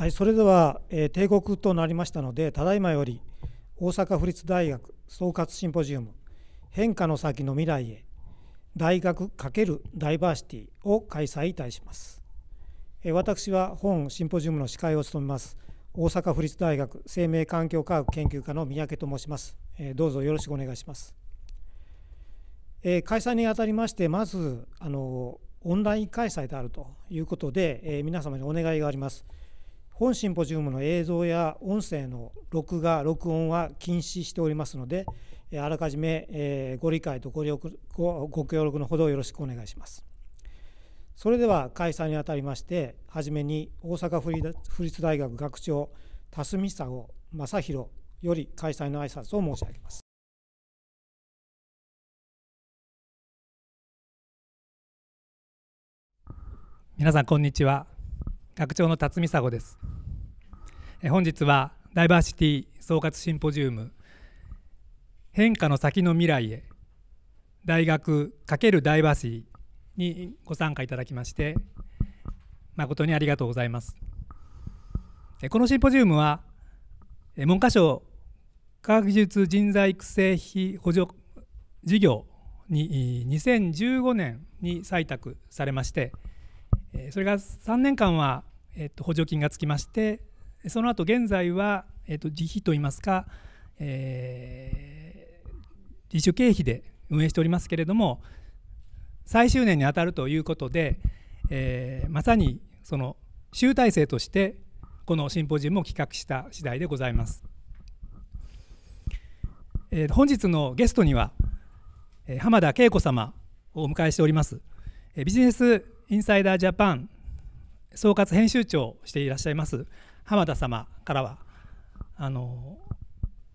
はい、それでは、えー、定刻となりましたので、ただいまより大阪府立大学総括シンポジウム変化の先の未来へ大学×ダイバーシティを開催いたします。えー、私は本シンポジウムの司会を務めます大阪府立大学生命環境科学研究科の三宅と申します。えー、どうぞよろしくお願いします。え開催にあたりまして、まずあのオンライン開催であるということで、え皆様にお願いがあります。本シンポジウムの映像や音声の録画録音は禁止しておりますのであらかじめ、えご理解とごご協力のほどよろしくお願いしますそれでは開催にあたりましてはじめに大阪府立大学学長辰巳佐夫正宏より開催の挨拶を申し上げます皆さんこんにちは学長の辰巳佐子です本日はダイバーシティ総括シンポジウム変化の先の未来へ大学×ダイバーシーにご参加いただきまして誠にありがとうございますこのシンポジウムは文科省科学技術人材育成費補助事業に2015年に採択されましてそれが3年間は、えー、と補助金がつきましてその後現在は、えー、と自費といいますか、えー、自主経費で運営しておりますけれども最終年にあたるということで、えー、まさにその集大成としてこのシンポジウムを企画した次第でございます、え本日のゲストには浜田恵子様をお迎えしておりますビジネスインサイダージャパン総括編集長をしていらっしゃいます浜田様からはあの、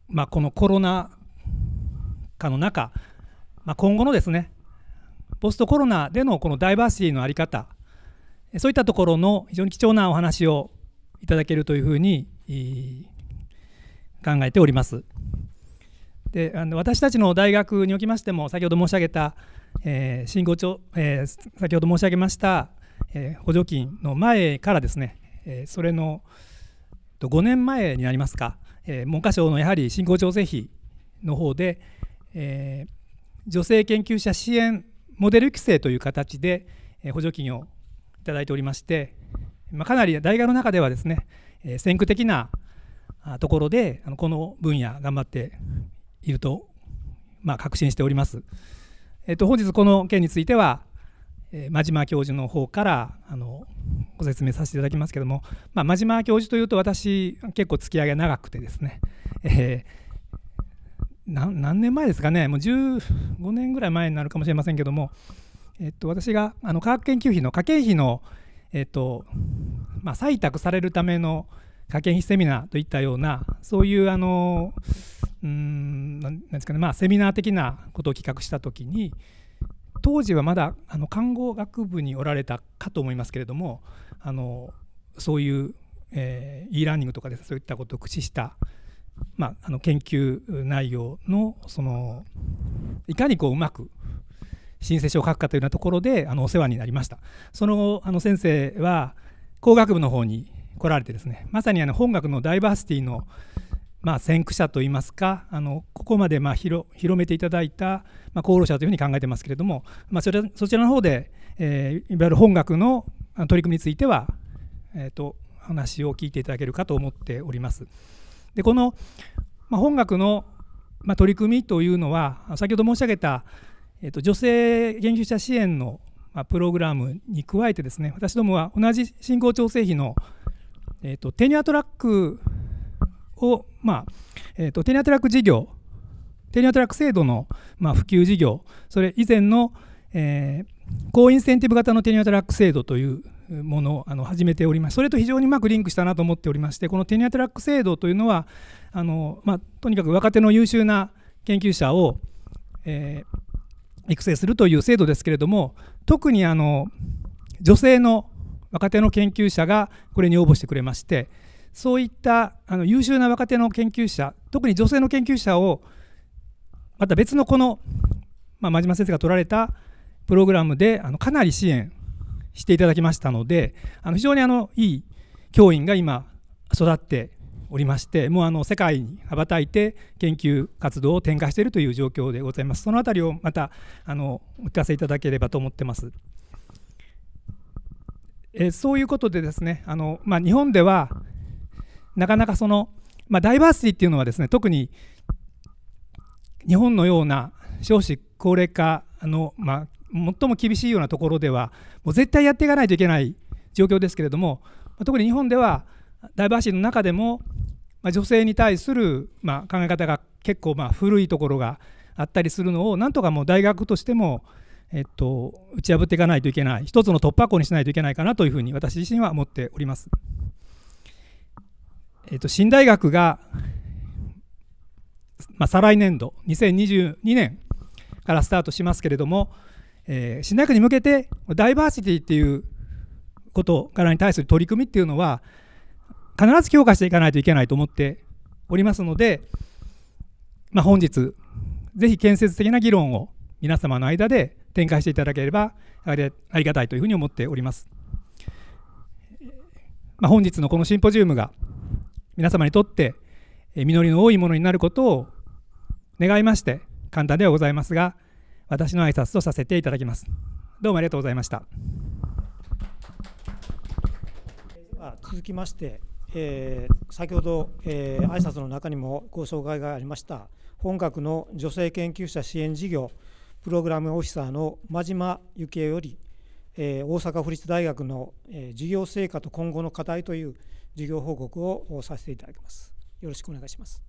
まあ、このコロナ禍の中、まあ、今後のですねポストコロナでのこのダイバーシティの在り方そういったところの非常に貴重なお話をいただけるというふうに考えております。であの私たちの大学におきましても先ほど申し上げたえー、信号庁、えー、先ほど申し上げました、えー、補助金の前からですね、えそれの5年前になりますか、え文科省のやはり信仰調整費の方で、え女性研究者支援モデル規制という形で、え補助金をいただいておりまして、まあ、かなり大学の中ではですね、え先駆的なところでこの分野頑張っていると、まあ、確信しております。えっと、本日この件については、えー、真島教授の方からあのご説明させていただきますけども、まあ、真島教授というと私結構突き上げ長くてですね、えー、何年前ですかねもう15年ぐらい前になるかもしれませんけども、えっと、私があの科学研究費の科研費の、えっとまあ、採択されるための科研費セミナーといったようなそういうあのんですかねまあセミナー的なことを企画した時に当時はまだあの看護学部におられたかと思いますけれどもあのそういう、えー、e ラーニングとかでそういったことを駆使した、まあ、あの研究内容のそのいかにこううまく申請書を書くかというようなところであのお世話になりましたその後あの先生は工学部の方に来られてですねまさにあの本学のダイバーシティのまあ、先駆者といいますかあのここまでまあ広広めていただいた、まあ、功労者というふうに考えてますけれども、まあ、それそちらの方で、えー、いわゆる本学の取り組みについては、えーと、話を聞いていただけるかと思っております。でこの、まあ、本学の、まあ、取り組みというのは先ほど申し上げた、えーと、女性研究者支援の、まあ、プログラムに加えてですね私どもは同じ信行調整費の、えーとテニアトラックを、まあえーと、テニアトラック事業テニアトラック制度の、まあ、普及事業それ以前の、えー、高インセンティブ型のテニアトラック制度というものをあの始めておりますそれと非常にうまくリンクしたなと思っておりましてこのテニアトラック制度というのはあの、まあ、とにかく若手の優秀な研究者を、えー、育成するという制度ですけれども特にあの女性の若手の研究者がこれに応募してくれまして、そういったあの優秀な若手の研究者特に女性の研究者をまた別のこの、まあ、真島先生が取られたプログラムであのかなり支援していただきましたのであの非常にあのいい教員が今育っておりましてもうあの世界に羽ばたいて研究活動を展開しているという状況でございますその辺りをまたあのお聞かせいただければと思ってますえそういうことでですねあの、まあ、日本ではなかなかその、まあ、ダイバーシティっていうのはですね特に日本のような少子高齢化の、まあ、最も厳しいようなところではもう絶対やっていかないといけない状況ですけれども特に日本ではダイバーシティの中でも、まあ、女性に対する、まあ、考え方が結構まあ古いところがあったりするのをなんとかもう大学としても、えっと、打ち破っていかないといけない一つの突破口にしないといけないかなというふうに私自身は思っております。えー、と新大学が、まあ、再来年度2022年からスタートしますけれども、えー、新大学に向けてダイバーシティっていうこからに対する取り組みっていうのは必ず強化していかないといけないと思っておりますので、まあ、本日ぜひ建設的な議論を皆様の間で展開していただければありがたいというふうに思っております。まあ、本日のこのシンポジウムが皆様にとって実りの多いものになることを願いまして簡単ではございますが私の挨拶とさせていただきますどうもありがとうございました続きまして、えー、先ほど、えー、挨拶の中にもご紹介がありました本学の女性研究者支援事業プログラムオフィサーの真島幸恵より、えー、大阪府立大学の、えー、事業成果と今後の課題という事業報告をさせていただきます。よろしくお願いします。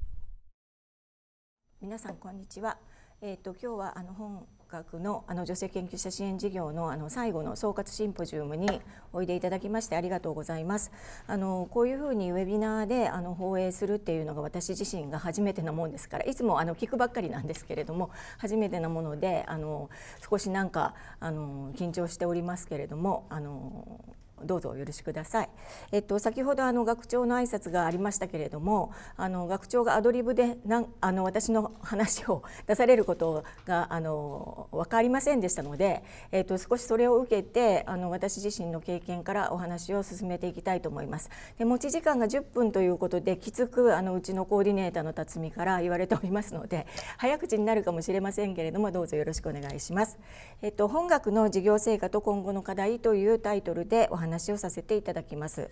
皆さんこんにちは。えっ、ー、と今日はあの本学のあの女性研究者支援事業のあの最後の総括シンポジウムにおいでいただきましてありがとうございます。あのこういうふうにウェビナーであの放映するっていうのが私自身が初めてなもんですからいつもあの聞くばっかりなんですけれども初めてなものであの少しなんかあの緊張しておりますけれどもあのどうぞお許しください。えっと先ほどあの学長の挨拶がありましたけれども、あの学長がアドリブでなんあの私の話を出されることがあの分かりませんでしたので、えっと少しそれを受けてあの私自身の経験からお話を進めていきたいと思います。で持ち時間が10分ということできつくあのうちのコーディネーターの辰巳から言われておりますので、早口になるかもしれませんけれどもどうぞよろしくお願いします。えっと本学の事業成果と今後の課題というタイトルでお話話をさせていただきます。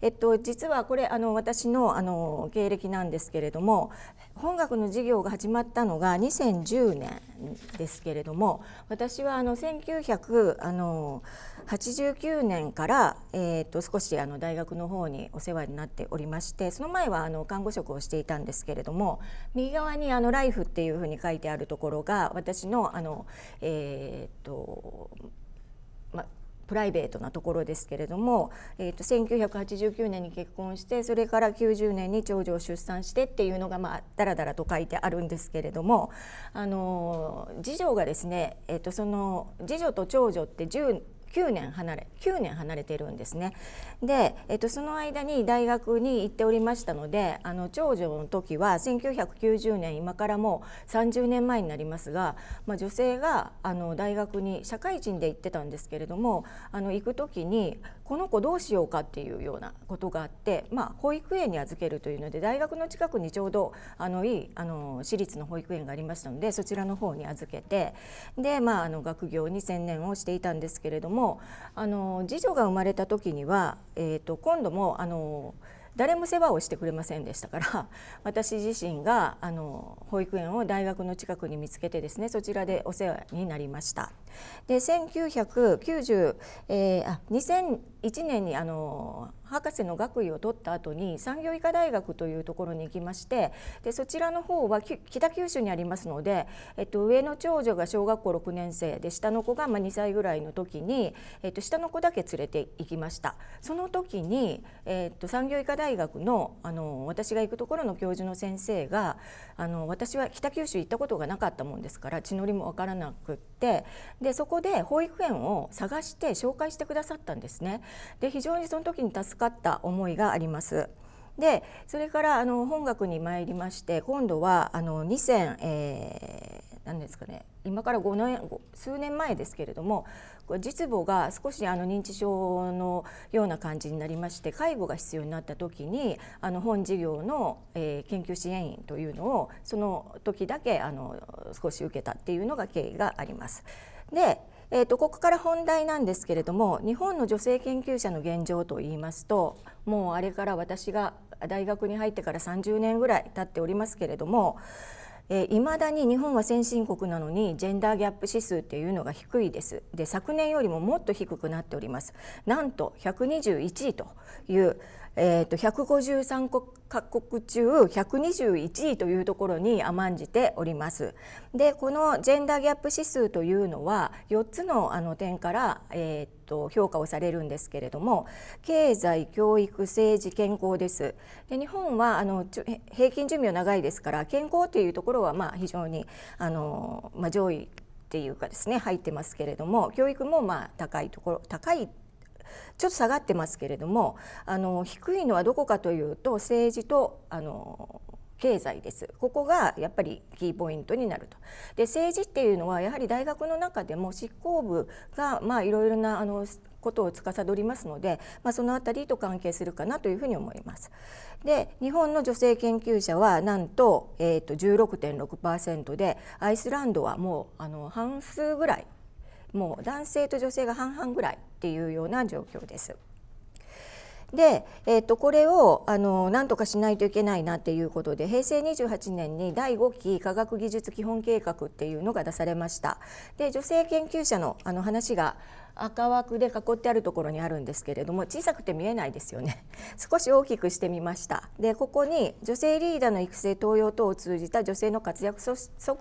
えっと、実はこれあの私のあの経歴なんですけれども本学の授業が始まったのが2010年ですけれども私はあの1989年から、えー、と少しあの大学の方にお世話になっておりましてその前はあの看護職をしていたんですけれども右側にあの「ライフっていうふうに書いてあるところが私のあの、えーとま、プライベートなところですけれども、えー、と1989年に結婚してそれから90年に長女を出産してっていうのがまあだらだらと書いてあるんですけれどもあの次女がですね、えー、とその次女と長女って 10, 9年離れ9年離れてるんですね。で、えっと、その間に大学に行っておりましたのであの長女の時は1990年今からもう30年前になりますが、まあ、女性があの大学に社会人で行ってたんですけれどもあの行く時にこの子どうしようかっていうようなことがあって、まあ、保育園に預けるというので大学の近くにちょうどあのいいあの私立の保育園がありましたのでそちらの方に預けてで、まあ、あの学業に専念をしていたんですけれどもあの次女が生まれた時には、えーと、と今度もあの。誰も世話をしてくれませんでしたから 私自身があの保育園を大学の近くに見つけてですねそちらでお世話になりました。で1990、えー、あ2001年にあの博士の学位を取った後に産業医科大学というところに行きましてでそちらの方は北九州にありますので、えっと、上の長女が小学校6年生で下の子がま2歳ぐらいの時に、えっと、下の子だけ連れて行きましたその時に、えっと、産業医科大学のあの私が行くところの教授の先生があの私は北九州行ったことがなかったもんですから血のりも分からなくってでそこで保育園を探して紹介してくださったんですね。で非常にその時に助かった思いがあります。でそれからあの本学に参りまして今度はあの2000、えー、何ですかね今から5年数年前ですけれども実母が少しあの認知症のような感じになりまして介護が必要になった時にあの本事業の、えー、研究支援員というのをその時だけあの少し受けたっていうのが経緯があります。でえーと、ここから本題なんですけれども日本の女性研究者の現状といいますともうあれから私が大学に入ってから30年ぐらい経っておりますけれどもいま、えだに日本は先進国なのにジェンダーギャップ指数っていうのが低いですで昨年よりももっと低くなっておりますなんと121位というえーと、153各国中121位というところに甘んじております。でこのジェンダーギャップ指数というのは4つのあの点から、えーと、評価をされるんですけれども経済教育政治健康です。で日本はあの平均寿命長いですから健康というところはまあ非常にあの、まあ、上位っていうかですね入ってますけれども教育もまあ高いところ高いちょっと下がってますけれどもあの低いのはどこかというと政治とあの経済ですここがやっぱりキーポイントになるとで政治っていうのはやはり大学の中でも執行部がまあいろいろなあのことを司りますので、まあ、その辺りと関係するかなというふうに思います。で日本の女性研究者はなんと,、えーと16.6%でアイスランドはもうあの半数ぐらいもう男性と女性が半々ぐらいっていうような状況です。で、えー、とこれをあの何とかしないといけないなっていうことで平成28年に第5期科学技術基本計画っていうのが出されましたで女性研究者のあの話が赤枠で囲ってあるところにあるんですけれども小さくて見えないですよね 少し大きくしてみましたでここに女性リーダーの育成登用等を通じた女性の活躍促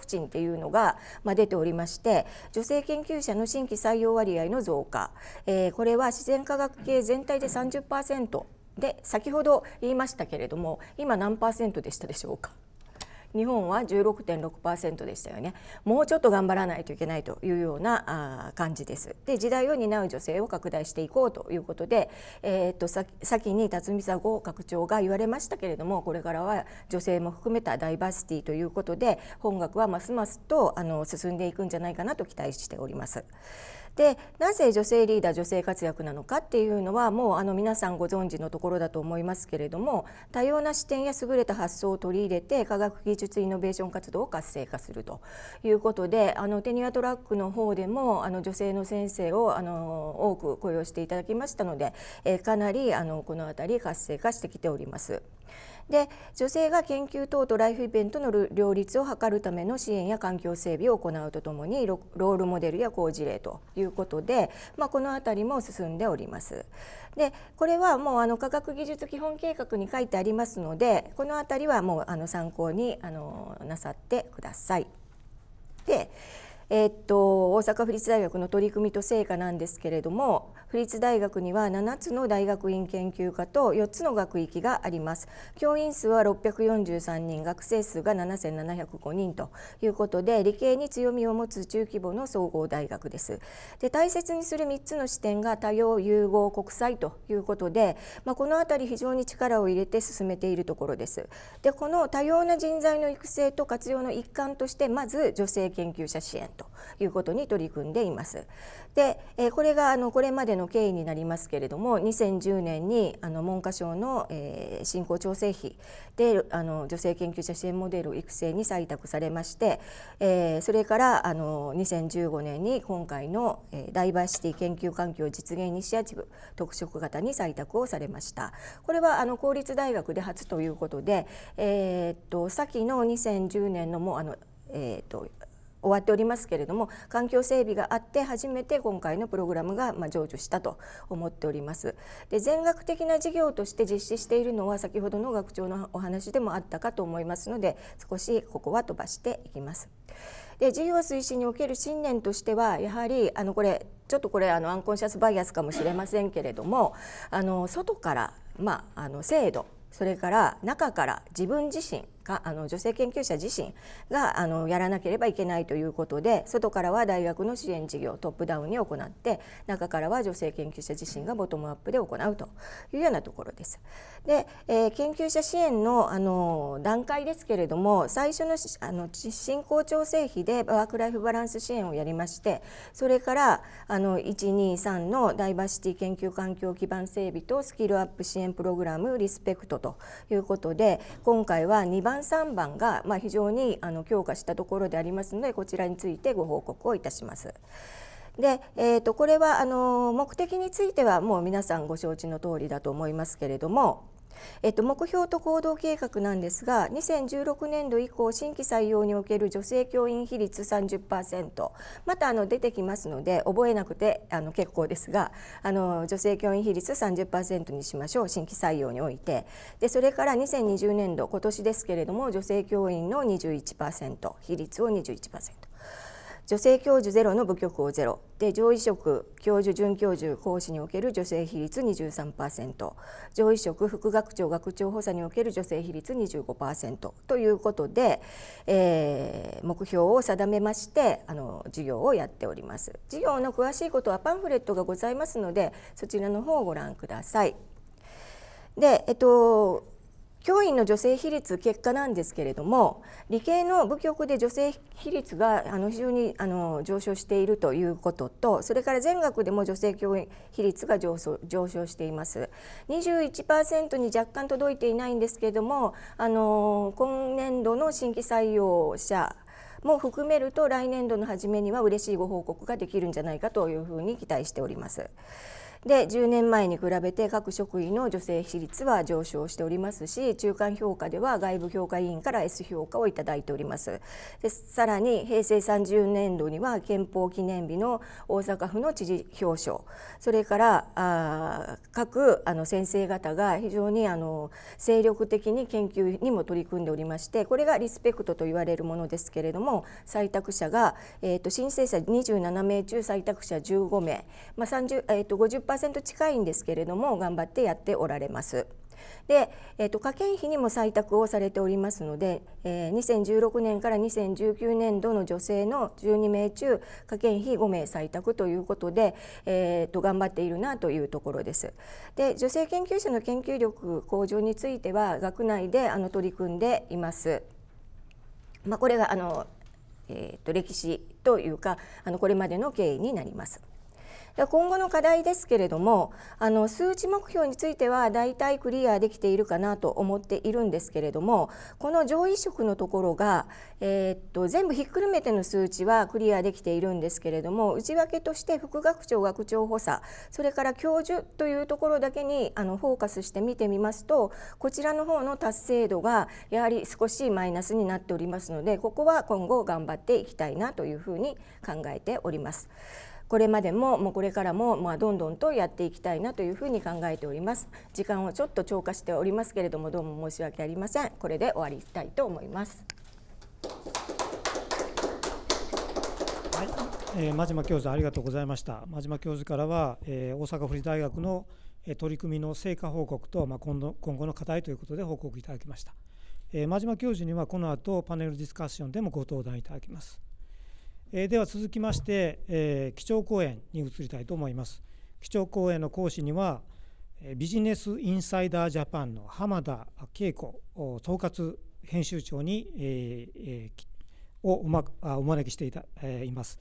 進っていうのが、まあ、出ておりまして女性研究者の新規採用割合の増加、えー、これは自然科学系全体で30%で先ほど言いましたけれども今何パーセントでしたでしょうか日本は16.6%でしたよねもうちょっと頑張らないといけないというような感じですで時代を担う女性を拡大していこうということで、えー、先に辰巳佐合学長が言われましたけれどもこれからは女性も含めたダイバーシティということで本学はますますとあの進んでいくんじゃないかなと期待しております。でなぜ女性リーダー女性活躍なのかっていうのはもうあの皆さんご存知のところだと思いますけれども多様な視点や優れた発想を取り入れて科学技術イノベーション活動を活性化するということであのテニアトラックの方でもあの女性の先生をあの多く雇用していただきましたので、えかなりあのこの辺り活性化してきております。で女性が研究等とライフイベントの両立を図るための支援や環境整備を行うとともにロールモデルや好事例ということで、まあ、この辺りも進んでおります。でこれはもうあの科学技術基本計画に書いてありますのでこの辺りはもうあの参考にあのなさってください。でえー、っと大阪府立大学の取り組みと成果なんですけれども府立大学には7つの大学院研究科と4つの学域があります教員数は643人学生数が7705人ということで理系に強みを持つ中規模の総合大学ですで大切にする3つの視点が多様融合国際ということで、まあ、この辺り非常に力を入れて進めているところですでこの多様な人材の育成と活用の一環としてまず女性研究者支援ということに取り組んでいますで、えー、これがあのこれまでの経緯になりますけれども2010年にあの文科省の、えー、振興調整費であの女性研究者支援モデル育成に採択されまして、えー、それからあの2015年に今回の、えー、ダイバーシティ研究環境実現イニシアチブ特色型に採択をされましたこれはあの公立大学で初ということで、えー、っと先の2010年のもあのえー、っと終わっておりますけれども環境整備があって初めて今回のプログラムがま成就したと思っておりますで全額的な事業として実施しているのは先ほどの学長のお話でもあったかと思いますので少しここは飛ばしていきますで事業推進における信念としてはやはりあのこれちょっとこれあのアンコンシャスバイアスかもしれませんけれどもあの外から、まあ、あの制度それから中から自分自身かあの女性研究者自身があのやらなければいけないということで外からは大学の支援事業トップダウンに行って中からは女性研究者自身がボトムアップで行うというようなところです。で、えー、研究者支援のあの段階ですけれども最初のあの進行調整費でワーク・ライフ・バランス支援をやりましてそれから123のダイバーシティ研究環境基盤整備とスキルアップ支援プログラムリスペクトということで今回は2番番3番が、まあ、非常にあの強化したところでありますのでこちらについてご報告をいたします。で、えー、とこれはあの目的についてはもう皆さんご承知の通りだと思いますけれどもえっと、目標と行動計画なんですが2016年度以降新規採用における女性教員比率30%またあの出てきますので覚えなくてあの結構ですがあの女性教員比率30%にしましょう新規採用においてでそれから2020年度今年ですけれども女性教員の21%比率を21%。女性教授ゼロの部局をゼロで上位職教授准教授講師における女性比率23%上位職副学長学長補佐における女性比率25%ということで、えー、目標を定めましてあの授業をやっております授業の詳しいことはパンフレットがございますのでそちらの方をご覧くださいでえっと教員の女性比率結果なんですけれども理系の部局で女性比率があの非常にあの上昇しているということとそれから全学でも女性教員比率が上昇上昇しています21%に若干届いていないんですけれどもあの今年度の新規採用者も含めると来年度の初めには嬉しいご報告ができるんじゃないかというふうに期待しております。で10年前に比べて各職員の女性比率は上昇しておりますし中間評価では外部評価委員から S 評価をいただいておりますでさらに平成30年度には憲法記念日の大阪府の知事表彰それからあ各あの先生方が非常にあの精力的に研究にも取り組んでおりましてこれがリスペクトと言われるものですけれども採択者が、えーと、申請者27名中採択者15名、まあ30えーと、と50% 50%近いんですけれども頑張ってやっておられます。で、えー、と科研費にも採択をされておりますので、えー、2016年から2019年度の女性の12名中科研費5名採択ということで、えー、と頑張っているなというところです。で女性研究者の研究力向上については学内であの取り組んでいます。まあ、これがあの、えー、と歴史というかあのこれまでの経緯になります。今後の課題ですけれどもあの数値目標についてはだいたいクリアできているかなと思っているんですけれどもこの上位色のところが、えー、っと全部ひっくるめての数値はクリアできているんですけれども内訳として副学長学長補佐それから教授というところだけにあのフォーカスして見てみますとこちらの方の達成度がやはり少しマイナスになっておりますのでここは今後頑張っていきたいなというふうに考えております。これまでももうこれからもまあどんどんとやっていきたいなというふうに考えております時間をちょっと超過しておりますけれどもどうも申し訳ありませんこれで終わりたいと思います。はい、えー、真島教授ありがとうございました真島教授からは、えー、大阪府立大学の取り組みの成果報告と、まあ、今度今後の課題ということで報告いただきました、えー、真島教授にはこの後パネルディスカッションでもご登壇いただきますえー、では続きまして、えー、基調講演に移りたいと思います基調講演の講師にはビジネスインサイダージャパンの浜田恵子総括編集長に、えー、をお,、ま、お招きしていた、えー、います、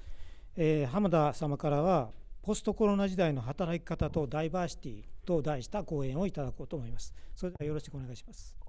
えー、浜田様からはポストコロナ時代の働き方とダイバーシティと題した講演をいただこうと思いますそれではよろしくお願いします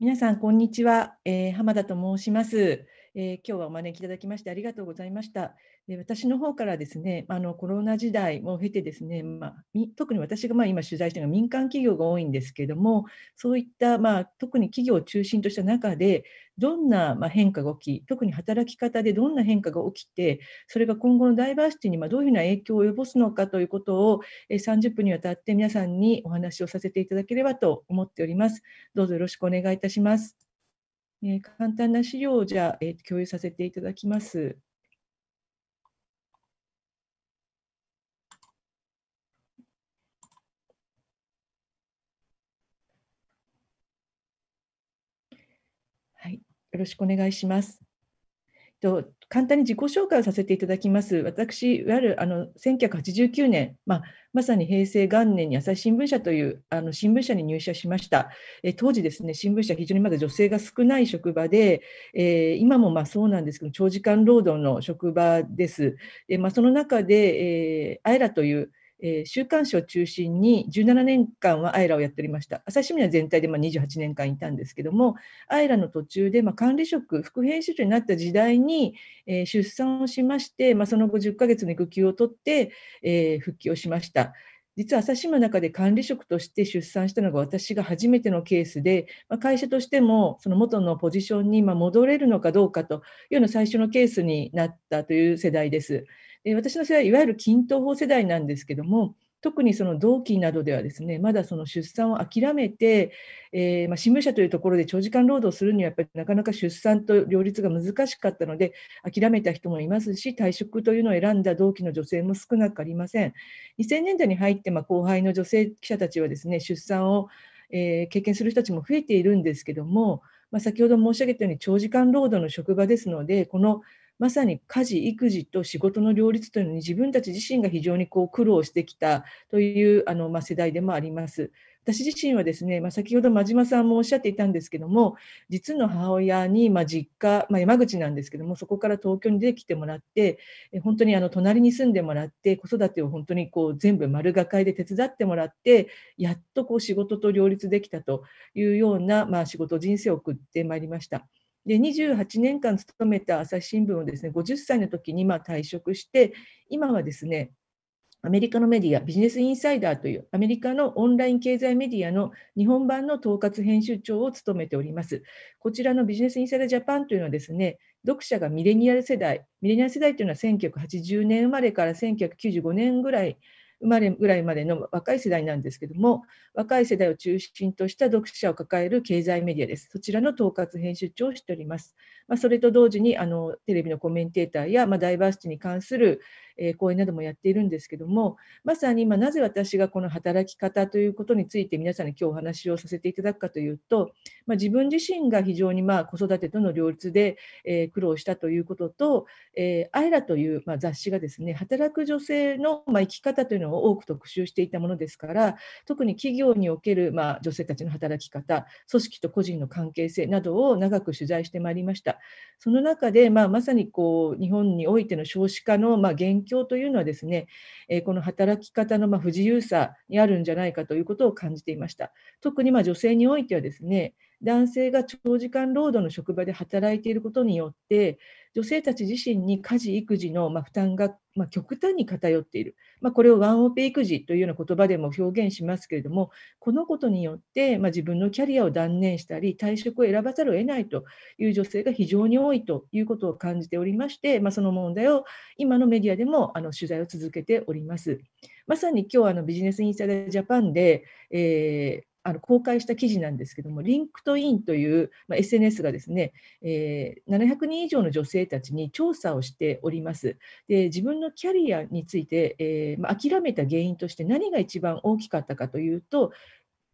皆さんこんにちは、えー、浜田と申します、えー、今日はお招きいただきましてありがとうございました。で私の方からですねあのコロナ時代も経てですね、まあ、特に私がま今取材しているのは民間企業が多いんですけどもそういった、まあ、特に企業を中心とした中でどんなま変化が起き特に働き方でどんな変化が起きてそれが今後のダイバーシティにまどういうふうな影響を及ぼすのかということを30分にわたって皆さんにお話をさせていただければと思っております。どうぞよろしくお願いいたします。えー、簡単な資料をじゃあ、え共有させていただきます。よろしくお願いします。と簡単に自己紹介をさせていただきます。私、いわゆるあの1989年、まあ、まさに平成元年に朝日新聞社というあの新聞社に入社しました。え当時ですね、新聞社非常にまだ女性が少ない職場で、えー、今もまあそうなんですけど、長時間労働の職場です。でまあ、その中で、えー、アイラというえー、週刊誌を中心に17年間はアイラをやっておりました朝日新聞は全体でま28年間いたんですけどもアイラの途中でま管理職副編集長になった時代に、えー、出産をしまして、まあ、その後10ヶ月の育休を取って、えー、復帰をしました。実は朝日新聞の中で管理職として出産したのが私が初めてのケースで、まあ、会社としてもその元のポジションに戻れるのかどうかというような最初のケースになったという世代です。私の世代いわゆる均等法世代なんですけども特にその同期などではですねまだその出産を諦めて、えー、まあ、新聞社というところで長時間労働するにはやっぱりなかなか出産と両立が難しかったので諦めた人もいますし退職というのを選んだ同期の女性も少なくありません2000年代に入って、まあ、後輩の女性記者たちはですね出産を、えー、経験する人たちも増えているんですけども、まあ、先ほど申し上げたように長時間労働の職場ですのでこのまさに家事、育児と仕事の両立というのに自分たち自身が非常にこう苦労してきたというあの、まあ、世代でもあります。私自身はですね、まあ、先ほど真島さんもおっしゃっていたんですけども実の母親に、まあ、実家、まあ、山口なんですけどもそこから東京に出てきてもらって本当にあの隣に住んでもらって子育てを本当にこう全部丸がかりで手伝ってもらってやっとこう仕事と両立できたというような、まあ、仕事人生を送ってまいりました。で28年間勤めた朝日新聞をですね50歳の時にま退職して今はですねアメリカのメディアビジネスインサイダーというアメリカのオンライン経済メディアの日本版の統括編集長を務めております。こちらのビジネスインサイダージャパンというのはですね、読者がミレニアル世代、ミレニアル世代というのは1980年生まれから1995年ぐらい生まれぐらいまでの若い世代なんですけども若い世代を中心とした読者を抱える経済メディアですそちらの統括編集長をしております、まあ、それと同時にあのテレビのコメンテーターや、まあ、ダイバーシティに関するえ講演などもやっているんですけども、まさに今なぜ私がこの働き方ということについて皆さんに今日お話をさせていただくかというと、まあ、自分自身が非常にまあ子育てとの両立で、え苦労したということと、えー、アイラという、ま雑誌がですね、働く女性の、ま生き方というのを多く特集していたものですから、特に企業における、まあ、女性たちの働き方、組織と個人の関係性などを長く取材してまいりました。その中で、まあ、まさにこう日本においての少子化の、まあ、現境というのはですね、えこの働き方のま不自由さにあるんじゃないかということを感じていました。特にま女性においてはですね、男性が長時間労働の職場で働いていることによって、女性たち自身に家事・育児の、ま負担が、ま極端に偏っている、まあ、これをワンオペ育児というような言葉でも表現しますけれども、このことによって、ま自分のキャリアを断念したり、退職を選ばざるを得ないという女性が非常に多いということを感じておりまして、まあ、その問題を今のメディアでもあの取材を続けております。まさに今日あのビジネスインサイダージャパンで、えーあの公開した記事なんですけども、リンクトインという、まあ、SNS がですね、えー、700人以上の女性たちに調査をしております。で自分のキャリアについて、えー、まあ、諦めた原因として何が一番大きかったかというと、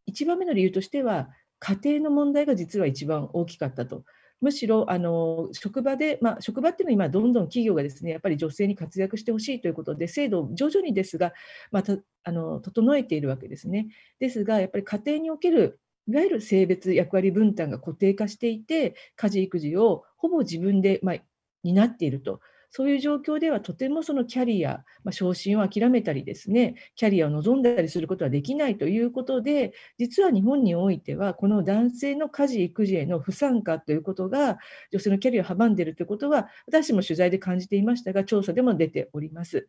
1番目の理由としては、家庭の問題が実は一番大きかったと。むしろあの職場で、まあ、職場っていうのは今、どんどん企業がですねやっぱり女性に活躍してほしいということで、制度を徐々にですが、まあ、あの整えているわけですね。ですが、やっぱり家庭におけるいわゆる性別役割分担が固定化していて、家事・育児をほぼ自分で、まあ、担っているとそういう状況ではとてもそのキャリア、まあ、昇進を諦めたりですね、キャリアを望んだりすることはできないということで、実は日本においては、この男性の家事・育児への不参加ということが、女性のキャリアを阻んでいるということは、私も取材で感じていましたが、調査でも出ております。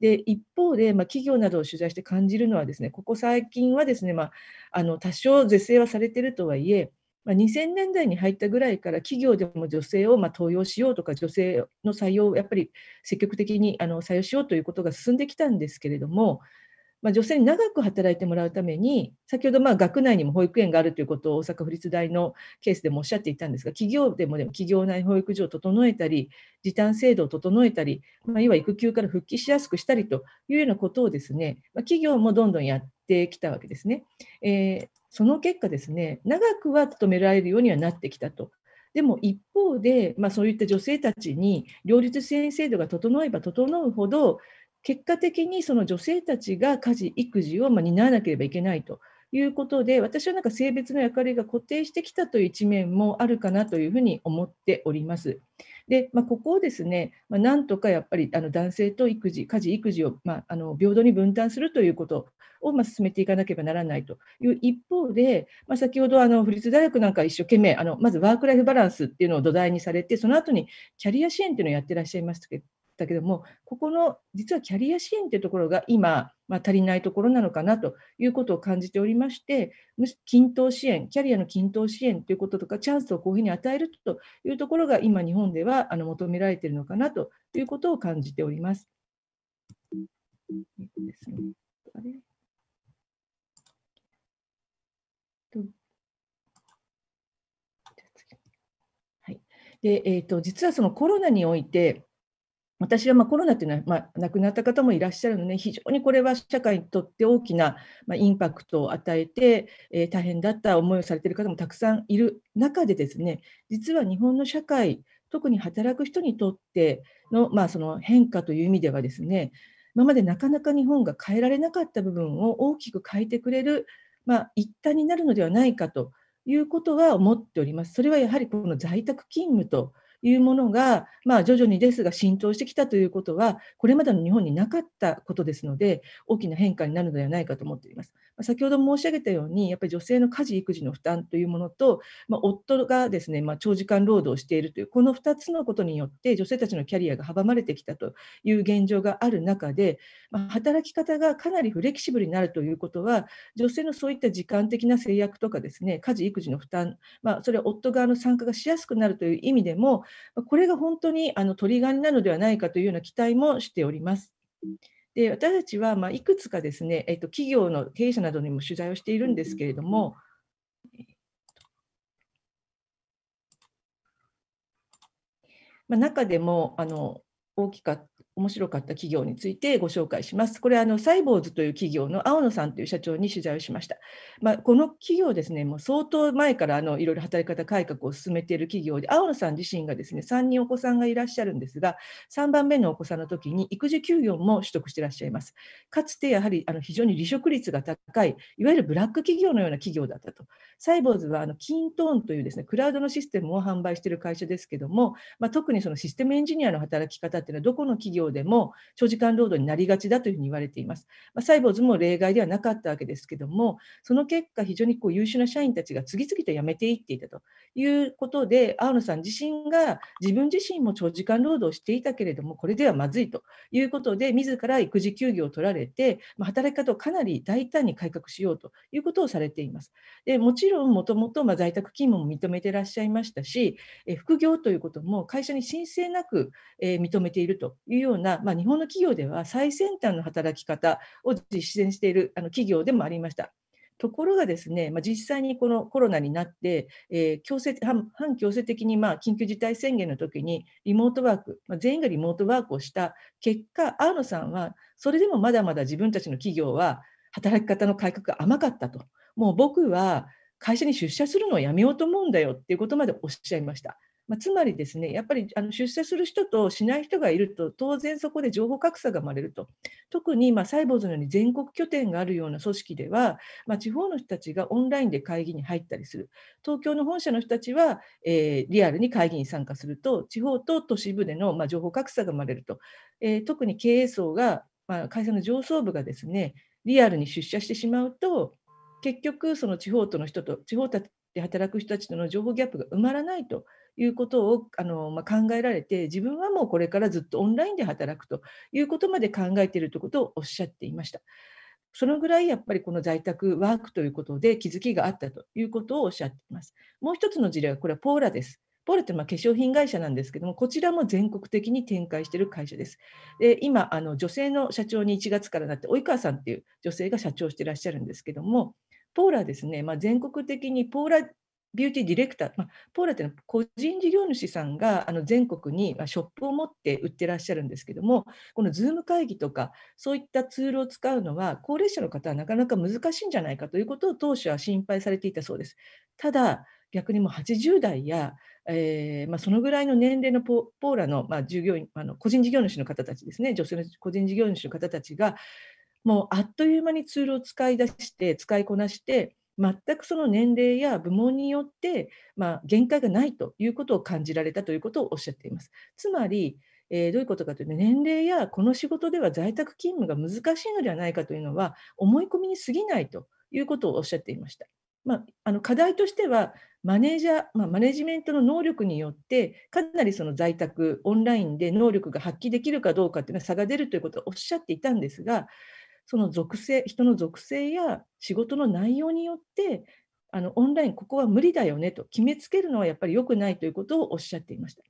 で一方で、まあ、企業などを取材して感じるのはですねここ最近はですね、まあ、あの多少是正はされているとはいえまあ、2000年代に入ったぐらいから企業でも女性をま登用しようとか女性の採用をやっぱり積極的にあの採用しようということが進んできたんですけれども、まあ、女性に長く働いてもらうために先ほどまあ学内にも保育園があるということを大阪府立大のケースでもおっしゃっていたんですが企業でもでも企業内保育所を整えたり時短制度を整えたり、まあ、育休から復帰しやすくしたりというようなことをですね、まあ、企業もどんどんやってきたわけですね。えーその結果ですね、長くは勤められるようにはなってきたと。でも一方で、まあ、そういった女性たちに両立支援制度が整えば整うほど、結果的にその女性たちが家事・育児を担わなければいけないと。いうことで私はなんか性別の役割が固定してきたという一面もあるかなというふうに思っております。で、まあ、ここをですね、まあ、なんとかやっぱりあの男性と育児、家事、育児を、まあ、あの平等に分担するということをま進めていかなければならないという一方で、まあ、先ほどあの府立大学なんか一生懸命あのまずワーク・ライフ・バランスっていうのを土台にされてその後にキャリア支援っていうのをやってらっしゃいましたけだけども、ここの実はキャリア支援というところが今、まあ、足りないところなのかなということを感じておりまして、均等支援、キャリアの均等支援ということとか、チャンスをこういうふうに与えるというところが今、日本ではあの求められているのかなということを感じております。はい、でえーと実はそのコロナにおいて私はまコロナというのは、ま亡くなった方もいらっしゃるので、非常にこれは社会にとって大きな、まインパクトを与えて、え大変だった思いをされている方もたくさんいる中でですね、実は日本の社会、特に働く人にとっての,、まあその変化という意味ではですね、今までなかなか日本が変えられなかった部分を大きく変えてくれる、まあ、一端になるのではないかということは思っております。それはやはりこの在宅勤務というものが、まあ、徐々にですが浸透してきたということは、これまでの日本になかったことですので、大きな変化になるのではないかと思っています。先ほど申し上げたように、やっぱり女性の家事・育児の負担というものと、まあ、夫がですね、まあ、長時間労働しているという、この2つのことによって、女性たちのキャリアが阻まれてきたという現状がある中で、まあ、働き方がかなりフレキシブルになるということは、女性のそういった時間的な制約とかですね、家事・育児の負担、まあ、それは夫側の参加がしやすくなるという意味でも、これが本当にあのトリガーになるのではないかというような期待もしております。で私たちはまいくつかですね、えっと、企業の経営者などにも取材をしているんですけれども、まあ、中でもあの大きかった面白かった企業についてご紹介します。これあのサイボーズという企業の青野さんという社長に取材をしました。まあ、この企業ですね、もう相当前からあのいろいろ働き方改革を進めている企業で、青野さん自身がですね、3人お子さんがいらっしゃるんですが、3番目のお子さんの時に育児休業も取得していらっしゃいます。かつてやはりあの非常に離職率が高い、いわゆるブラック企業のような企業だったと。サイボーズはあのキントーンというですね、クラウドのシステムを販売している会社ですけども、まあ、特にそのシステムエンジニアの働き方っていうのはどこの企業業でも長時間労働になりがちだというふうに言われています。まあ、サイボーズも例外ではなかったわけですけども、その結果、非常にこう優秀な社員たちが次々と辞めていっていたということで、青野さん自身が自分自身も長時間労働をしていたけれども、これではまずいということで、自ら育児休業を取られて、まあ、働き方をかなり大胆に改革しようということをされています。でもちろん、もともと在宅勤務も認めてらっしゃいましたし、え副業ということも会社に申請なく、え認めているというようような、まあ、日本の企業では最先端の働き方を実践しているあの企業でもありました。ところがですね、まあ、実際にこのコロナになって、えー、強制反強制的にまあ緊急事態宣言の時にリモートワーク、まあ、全員がリモートワークをした結果、青野さんはそれでもまだまだ自分たちの企業は働き方の改革が甘かったと、もう僕は会社に出社するのをやめようと思うんだよっていうことまでおっしゃいました。まあ、つまりですねやっぱりあの出世する人としない人がいると当然そこで情報格差が生まれると特にまあサイボーズのように全国拠点があるような組織では、まあ、地方の人たちがオンラインで会議に入ったりする東京の本社の人たちは、えー、リアルに会議に参加すると地方と都市部でのまあ情報格差が生まれると、えー、特に経営層が、まあ、会社の上層部がですねリアルに出社してしまうと結局その地方との人と地方で働く人たちとの情報ギャップが埋まらないということをあの、まあ、考えられて自分はもうこれからずっとオンラインで働くということまで考えているということをおっしゃっていました。そのぐらいやっぱりこの在宅ワークということで気づきがあったということをおっしゃっています。もう一つの事例はこれはポーラです。ポーラってまあ化粧品会社なんですけども、こちらも全国的に展開している会社です。で今あの、女性の社長に1月からなって、及川さんっていう女性が社長していらっしゃるんですけども、ポーラですね、まあ、全国的にポーラビューティーディレクター、まあ、ポーラというのは個人事業主さんがあの全国にショップを持って売ってらっしゃるんですけども、このズーム会議とか、そういったツールを使うのは、高齢者の方はなかなか難しいんじゃないかということを当初は心配されていたそうです。ただ、逆にもう80代や、えー、まあ、そのぐらいの年齢のポーラの、まあ、従業員あの個人事業主の方たちですね、女性の個人事業主の方たちが、もうあっという間にツールを使い出して、使いこなして、全くその年齢や部門によって、まあ、限界がないということを感じられたということをおっしゃっています。つまり、えー、どういうことかというと年齢やこの仕事では在宅勤務が難しいのではないかというのは思い込みに過ぎないということをおっしゃっていました。まあ、あの課題としてはマネージャー、まあ、マネジメントの能力によってかなりその在宅オンラインで能力が発揮できるかどうかというのは差が出るということをおっしゃっていたんですがその属性人の属性や仕事の内容によってあのオンラインここは無理だよねと決めつけるのはやっぱり良くないということをおっしゃっていました。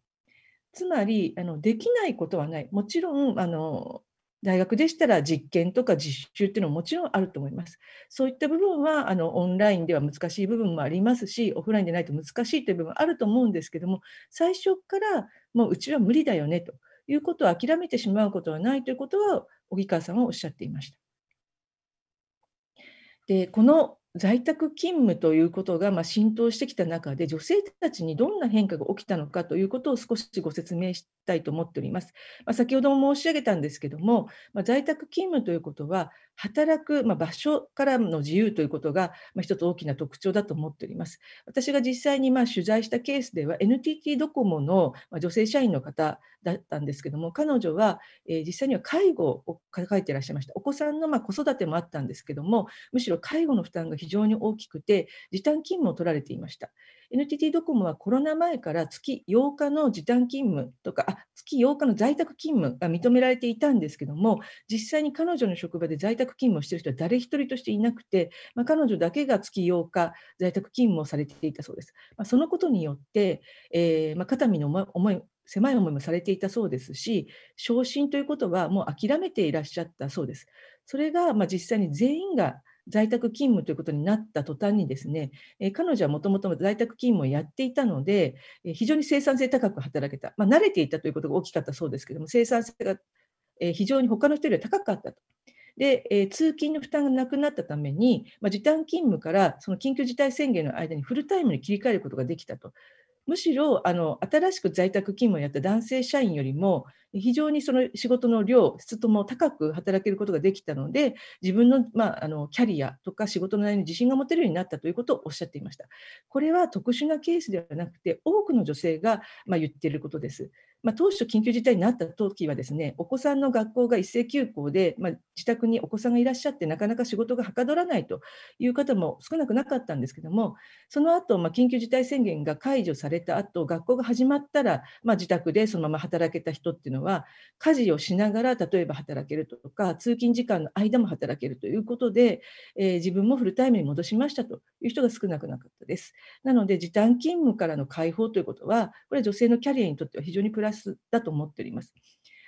つまりあのできないことはない、もちろんあの大学でしたら実験とか実習っていうのももちろんあると思います。そういった部分はあのオンラインでは難しい部分もありますし、オフラインでないと難しいという部分もあると思うんですけども、最初からもううちは無理だよねということを諦めてしまうことはないということは、荻川さんはおっしゃっていました。でこの在宅勤務ということがまあ浸透してきた中で女性たちにどんな変化が起きたのかということを少しご説明したいと思っております。まあ、先ほども申し上げたんですけども、まあ、在宅勤務ということは働く、ま場所からの自由ということが、ま一つ大きな特徴だと思っております。私が実際にまあ取材したケースでは NTT ドコモの女性社員の方だったんですけども彼女は、え実際には介護を抱えていらっしゃいましたお子さんのま子育てもあったんですけどもむしろ介護の負担が非常に大きくて時短勤務を取られていました。NTT ドコモはコロナ前から月8日の時短勤務とかあ月8日の在宅勤務が認められていたんですけども実際に彼女の職場で在宅勤務をしている人は誰一人としていなくて、まあ、彼女だけが月8日在宅勤務をされていたそうです。まあ、そのことによって、えー、まあ、肩身の思い狭い思いもされていたそうですし昇進ということはもう諦めていらっしゃったそうです。それが、ま実際に全員が在宅勤務ということになった途端にですね、え彼女はもともと在宅勤務をやっていたので、え非常に生産性高く働けた、まあ、慣れていたということが大きかったそうですけども生産性が、え非常に他の人よりは高かったと。で、え通勤の負担がなくなったために、まあ、時短勤務からその緊急事態宣言の間にフルタイムに切り替えることができたとむしろあの新しく在宅勤務をやった男性社員よりも非常にその仕事の量質とも高く働けることができたので自分の,、まあ、あのキャリアとか仕事の内容に自信が持てるようになったということをおっしゃっていましたこれは特殊なケースではなくて多くの女性が、まあ、言っていることですまあ、当初、緊急事態になった時はですねお子さんの学校が一斉休校で、まあ、自宅にお子さんがいらっしゃってなかなか仕事がはかどらないという方も少なくなかったんですけどもその後、まあ緊急事態宣言が解除された後学校が始まったら、まあ、自宅でそのまま働けた人っていうのは家事をしながら例えば働けるとか通勤時間の間も働けるということで、えー、自分もフルタイムに戻しましたという人が少なくなかったです。なので時短勤務からの解放ということはこれは女性のキャリアにとっては非常にプラスだと思っております。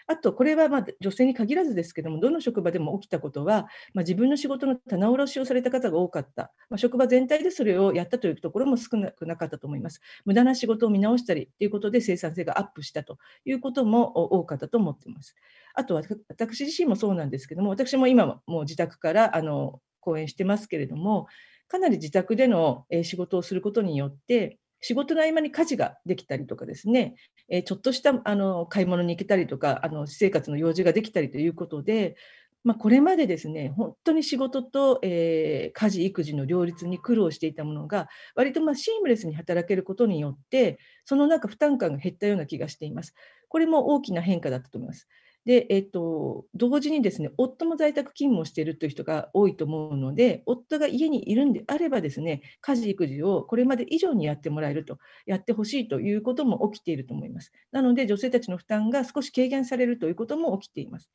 あと、これはまあ女性に限らずですけども、どの職場でも起きたことは、まあ、自分の仕事の棚卸しをされた方が多かった、まあ、職場全体でそれをやったというところも少なくなかったと思います。無駄な仕事を見直したりということで生産性がアップしたということも多かったと思っています。あとは私自身もそうなんですけども、私も今もう自宅からあの講演してますけれども、かなり自宅での仕事をすることによって、仕事の合間に家事ができたりとかですね、えー、ちょっとしたあの買い物に行けたりとかあの私生活の用事ができたりということで、まあ、これまでですね本当に仕事と、えー、家事育児の両立に苦労していたものが割とまあシームレスに働けることによってそのなんか負担感が減ったような気がしています。これも大きな変化だったと思います。で、えっと、同時にですね夫も在宅勤務をしているという人が多いと思うので夫が家にいるんであればですね家事育児をこれまで以上にやってもらえるとやってほしいということも起きていると思いますなので女性たちの負担が少し軽減されるということも起きています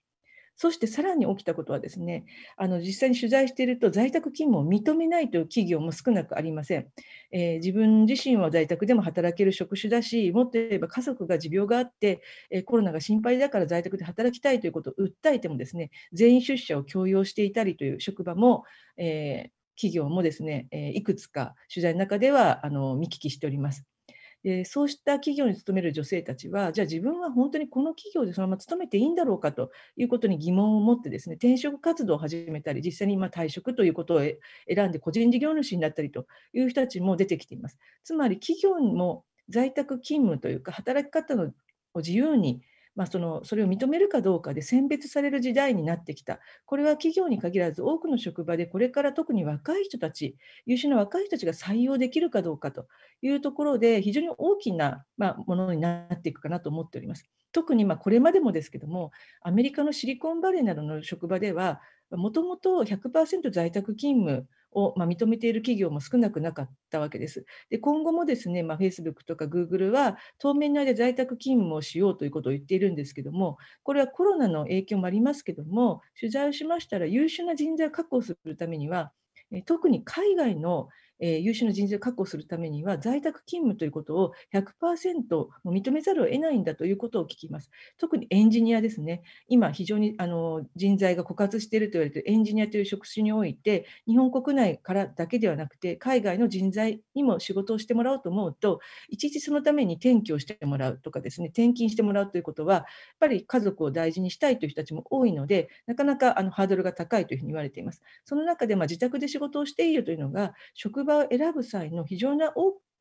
そしてさらに起きたことはですねあの実際に取材していると在宅勤務を認めないという企業も少なくありません、えー、自分自身は在宅でも働ける職種だしもっと言えば家族が持病があって、えー、コロナが心配だから在宅で働きたいということを訴えてもですね全員出社を強要していたりという職場も、えー、企業もですね、えいくつか取材の中ではあの見聞きしております。でそうした企業に勤める女性たちはじゃあ自分は本当にこの企業でそのまま勤めていいんだろうかということに疑問を持ってですね転職活動を始めたり実際に今退職ということを選んで個人事業主になったりという人たちも出てきています。つまり企業も在宅勤務というか働き方を自由にまあ、そのそれを認めるかどうかで選別される時代になってきたこれは企業に限らず多くの職場でこれから特に若い人たち優秀な若い人たちが採用できるかどうかというところで非常に大きな、まあ、ものになっていくかなと思っております。特にまあこれまでもですけどもアメリカのシリコンバレーなどの職場ではもともと100%在宅勤務を、まあ、認めている企業も少なくなかったわけです。で今後もですね、まあ、Facebook とか Google は当面の間在宅勤務をしようということを言っているんですけどもこれはコロナの影響もありますけども取材をしましたら優秀な人材を確保するためには特に海外のえー、優秀な人材を確保するためには、在宅勤務ということを100%も認めざるを得ないんだということを聞きます。特にエンジニアですね、今、非常にあの人材が枯渇していると言われているエンジニアという職種において、日本国内からだけではなくて、海外の人材にも仕事をしてもらおうと思うと、いちいちそのために転居をしてもらうとかですね、転勤してもらうということは、やっぱり家族を大事にしたいという人たちも多いので、なかなかあのハードルが高いというふうに言われています。その中で、ま自宅で仕事をしていいよというのが、職場を選ぶ際の非常な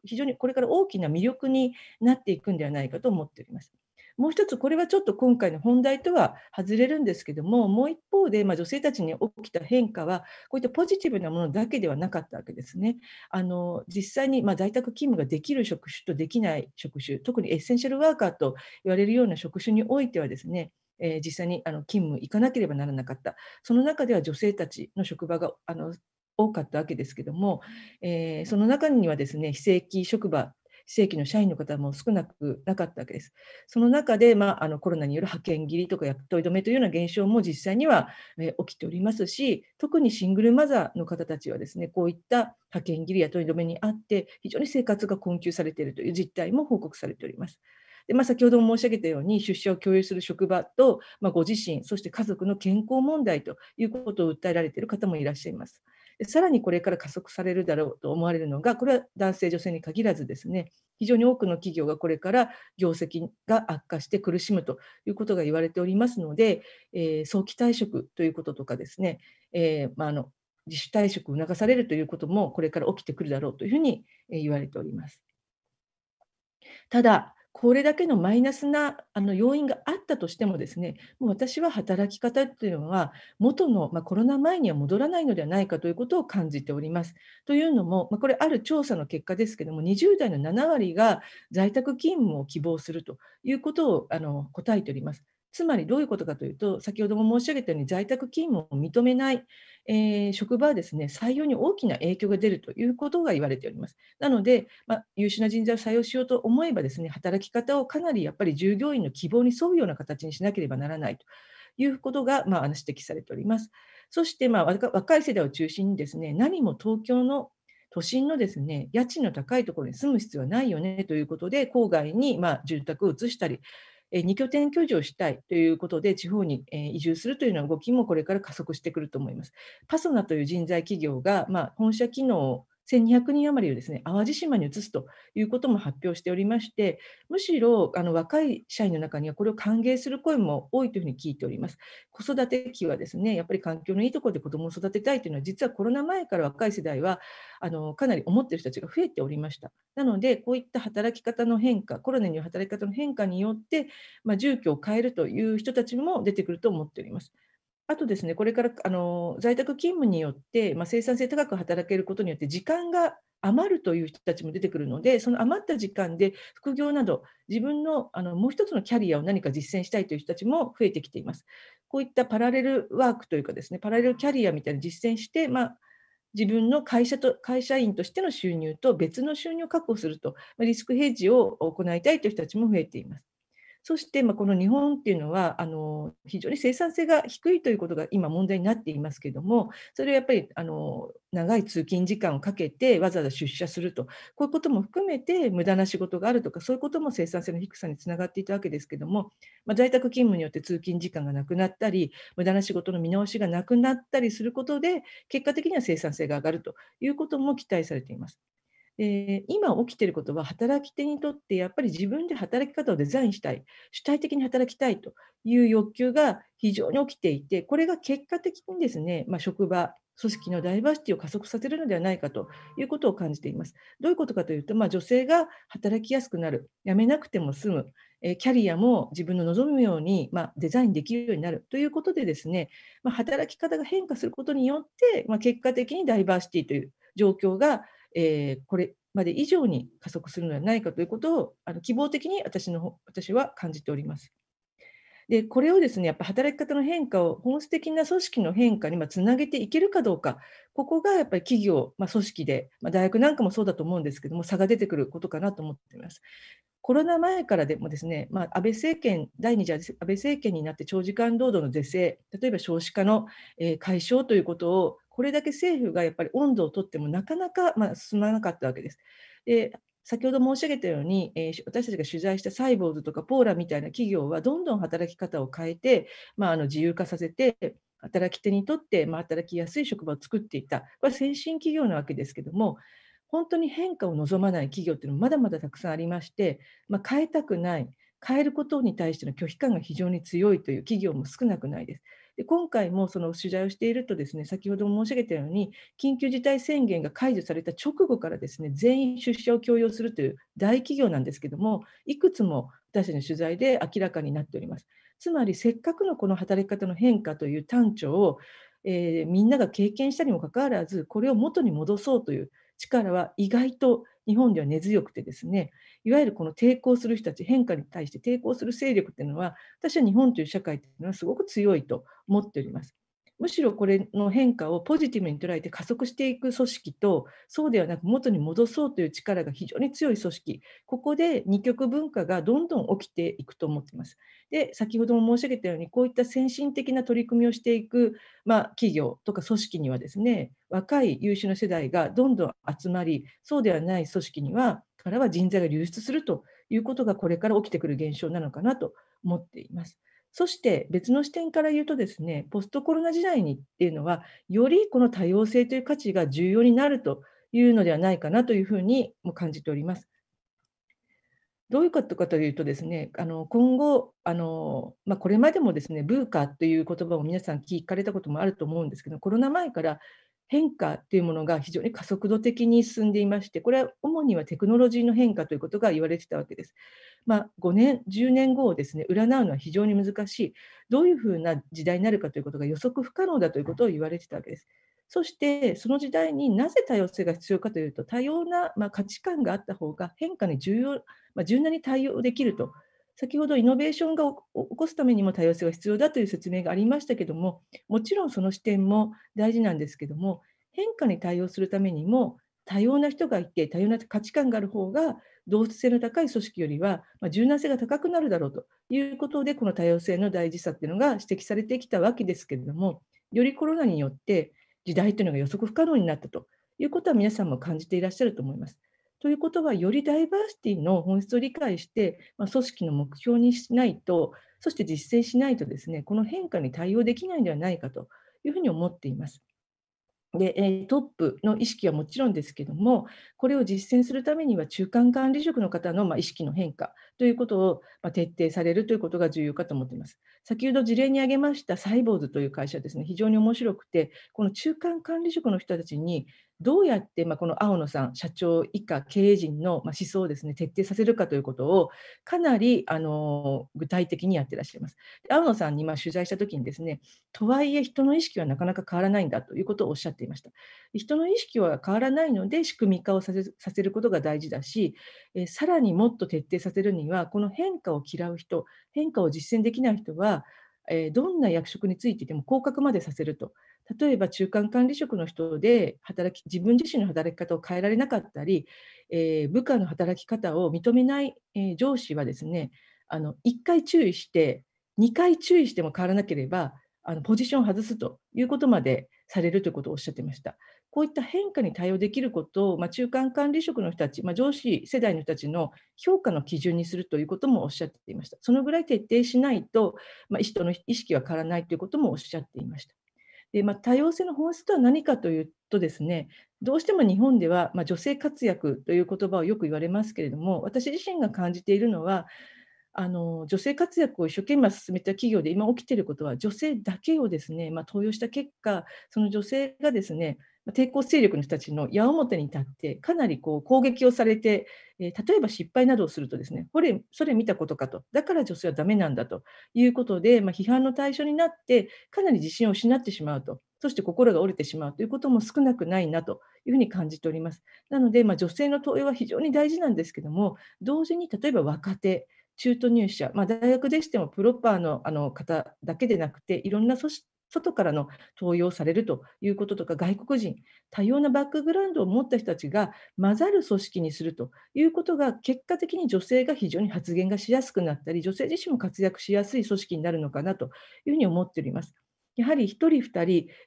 非常にこれから大きな魅力になっていくんではないかと思っております。もう一つ、これはちょっと今回の本題とは外れるんですけども、もう一方で、まあ、女性たちに起きた変化は、こういったポジティブなものだけではなかったわけですね。あの実際に、まあ、在宅勤務ができる職種とできない職種、特にエッセンシャルワーカーと言われるような職種においてはですね、えー、実際にあの勤務行かなければならなかった、その中では女性たちの職場があの多かったわけですけども、えー、その中にはですね非正規職場非正規の社員の方も少なくなかったわけです。その中で、まあ、あのコロナによる派遣切りとか雇い止めというような現象も実際には、え起きておりますし、特にシングルマザーの方たちはですね、こういった派遣切り雇い止めにあって、非常に生活が困窮されているという実態も報告されております。でまあ、先ほども申し上げたように出社を共有する職場と、まあ、ご自身そして家族の健康問題ということを訴えられている方もいらっしゃいます。さらにこれから加速されるだろうと思われるのが、これは男性、女性に限らずですね、非常に多くの企業がこれから業績が悪化して苦しむということが言われておりますので、えー、早期退職ということとかですね、えー、まあ、あの自主退職を促されるということもこれから起きてくるだろうというふうに言われております。ただ、これだけのマイナスなあの要因があったとしてもですねもう私は働き方というのは元の、まあ、コロナ前には戻らないのではないかということを感じております。というのも、まあ、これある調査の結果ですけども20代の7割が在宅勤務を希望するということをあの答えております。つまりどういうことかというと、先ほども申し上げたように在宅勤務を認めない、えー、職場はですね採用に大きな影響が出るということが言われております。なので、まあ、優秀な人材を採用しようと思えば、ですね働き方をかなりやっぱり従業員の希望に沿うような形にしなければならないということが、まあ、指摘されております。そして、まあ、若い世代を中心にですね何も東京の都心のですね家賃の高いところに住む必要はないよねということで郊外にま住宅を移したり2拠点居住をしたいということで地方に移住するというような動きもこれから加速してくると思います。パソナという人材企業が、まあ、本社機能1200人余りをですね淡路島に移すということも発表しておりましてむしろあの若い社員の中にはこれを歓迎する声も多いというふうに聞いております子育て期はですねやっぱり環境のいいところで子どもを育てたいというのは実はコロナ前から若い世代はあのかなり思っている人たちが増えておりましたなのでこういった働き方の変化コロナによる働き方の変化によって、まあ、住居を変えるという人たちも出てくると思っております。あとですね、これからあの在宅勤務によって、まあ、生産性高く働けることによって、時間が余るという人たちも出てくるので、その余った時間で副業など、自分のあのもう一つのキャリアを何か実践したいという人たちも増えてきています。こういったパラレルワークというかですね、パラレルキャリアみたいな実践して、まあ、自分の会社と会社員としての収入と別の収入を確保すると、リスクヘッジを行いたいという人たちも増えています。そして、まあ、この日本っていうのはあの非常に生産性が低いということが今問題になっていますけどもそれはやっぱりあの長い通勤時間をかけてわざわざ出社するとこういうことも含めて無駄な仕事があるとかそういうことも生産性の低さにつながっていたわけですけども、まあ、在宅勤務によって通勤時間がなくなったり無駄な仕事の見直しがなくなったりすることで結果的には生産性が上がるということも期待されています。えー、今起きていることは働き手にとってやっぱり自分で働き方をデザインしたい主体的に働きたいという欲求が非常に起きていてこれが結果的にですね、まあ、職場組織のダイバーシティを加速させるのではないかということを感じています。どういうことかというと、まあ、女性が働きやすくなる、辞めなくても済む、えキャリアも自分の望むように、まあ、デザインできるようになるということでですね、まあ、働き方が変化することによって、まあ、結果的にダイバーシティという状況がえー、これまで以上に加速するのではないかということをあの希望的に私の私は感じております。でこれをですねやっぱ働き方の変化を本質的な組織の変化につなげていけるかどうかここがやっぱり企業、まあ、組織で、まあ、大学なんかもそうだと思うんですけども差が出てくることかなと思っています。コロナ前からでもですね、まあ、安倍政権第二次安倍政権になって長時間労働の是正例えば少子化の解消ということをこれだけ政府がやっぱり温度をとってもなかなか、まあ、進まなかったわけです。で先ほど申し上げたように、えー、私たちが取材したサイボーズとかポーラみたいな企業はどんどん働き方を変えて、まあ、あの自由化させて働き手にとって、まあ、働きやすい職場を作っていたこれは先進企業なわけですけども本当に変化を望まない企業っていうのはまだまだたくさんありまして、まあ、変えたくない変えることに対しての拒否感が非常に強いという企業も少なくないです。で今回もその取材をしているとですね先ほども申し上げたように緊急事態宣言が解除された直後からですね全員出社を強要するという大企業なんですけどもいくつも私たちの取材で明らかになっております。つまりせっかくのこの働き方の変化という端緒を、えー、みんなが経験したにもかかわらずこれを元に戻そうという力は意外と日本では根強くてですねいわゆるこの抵抗する人たち変化に対して抵抗する勢力というのは私は日本という社会というのはすごく強いと思っております。むしろこれの変化をポジティブに捉えて加速していく組織とそうではなく元に戻そうという力が非常に強い組織ここで二極文化がどんどん起きていくと思っています。で先ほども申し上げたようにこういった先進的な取り組みをしていく、まあ、企業とか組織にはですね若い優秀な世代がどんどん集まりそうではない組織にはからは人材が流出するということがこれから起きてくる現象なのかなと思っています。そして別の視点から言うとですね、ポストコロナ時代にっていうのは、よりこの多様性という価値が重要になるというのではないかなというふうにも感じております。どういうことかというとですね、あの今後あの、まあ、これまでもですね、ブーカという言葉を皆さん聞かれたこともあると思うんですけど、コロナ前から変化というものが非常に加速度的に進んでいまして、これは主にはテクノロジーの変化ということが言われてたわけです。まあ、5年、10年後をですね占うのは非常に難しい、どういうふうな時代になるかということが予測不可能だということを言われてたわけです。そしてその時代になぜ多様性が必要かというと多様な、まあ、価値観があった方が変化に重要、まあ、柔軟に対応できると先ほどイノベーションが起こすためにも多様性が必要だという説明がありましたけどももちろんその視点も大事なんですけども変化に対応するためにも多様な人がいて多様な価値観がある方が同質性の高い組織よりは、ま柔軟性が高くなるだろうということで、この多様性の大事さっていうのが指摘されてきたわけですけれども、よりコロナによって時代というのが予測不可能になったということは皆さんも感じていらっしゃると思います。ということは、よりダイバーシティの本質を理解して、ま組織の目標にしないと、そして実践しないとですね、この変化に対応できないんではないかというふうに思っています。で、トップの意識はもちろんですけどもこれを実践するためには中間管理職の方の、意識の変化ということを、ま徹底されるということが重要かと思っています。先ほど事例に挙げましたサイボーズという会社ですね、非常に面白くて、この中間管理職の人たちにどうやって、まこの青野さん、社長以下経営陣の思想をです、ね、徹底させるかということを、かなりあの具体的にやってらっしゃいます。で青野さんにま取材したときにです、ね、とはいえ人の意識はなかなか変わらないんだということをおっしゃっていました。人の意識は変わらないので、仕組み化をさせることが大事だし、えさらにもっと徹底させるにはこの変化を嫌う人変化を実践できない人は、えー、どんな役職についていても降格までさせると例えば中間管理職の人で働き自分自身の働き方を変えられなかったり、えー、部下の働き方を認めない、え上司はですねあの1回注意して2回注意しても変わらなければあのポジションを外すということまでされるということをおっしゃってました。こういった変化に対応できることを、まあ、中間管理職の人たち、まあ、上司世代の人たちの評価の基準にするということもおっしゃっていました。そのぐらい徹底しないと、まあ、人の意識は変わらないということもおっしゃっていました。でまあ、多様性の本質とは何かというとですねどうしても日本では、まあ、女性活躍という言葉をよく言われますけれども私自身が感じているのはあの女性活躍を一生懸命進めた企業で今起きていることは女性だけをですね、まあ、登用した結果その女性がですね抵抗勢力の人たちの矢面に立ってかなりこう攻撃をされて、え例えば失敗などをするとですねこれそれ見たことかとだから女性はダメなんだということで、まあ、批判の対象になってかなり自信を失ってしまうとそして心が折れてしまうということも少なくないなというふうに感じております。なので、まあ、女性の投影は非常に大事なんですけども同時に例えば若手中途入社、まあ、大学でしてもプロッパーのあの方だけでなくていろんな組織外からの登用されるということとか、外国人、多様なバックグラウンドを持った人たちが混ざる組織にするということが、結果的に女性が非常に発言がしやすくなったり、女性自身も活躍しやすい組織になるのかなというふうに思っております。やはり1人、2人、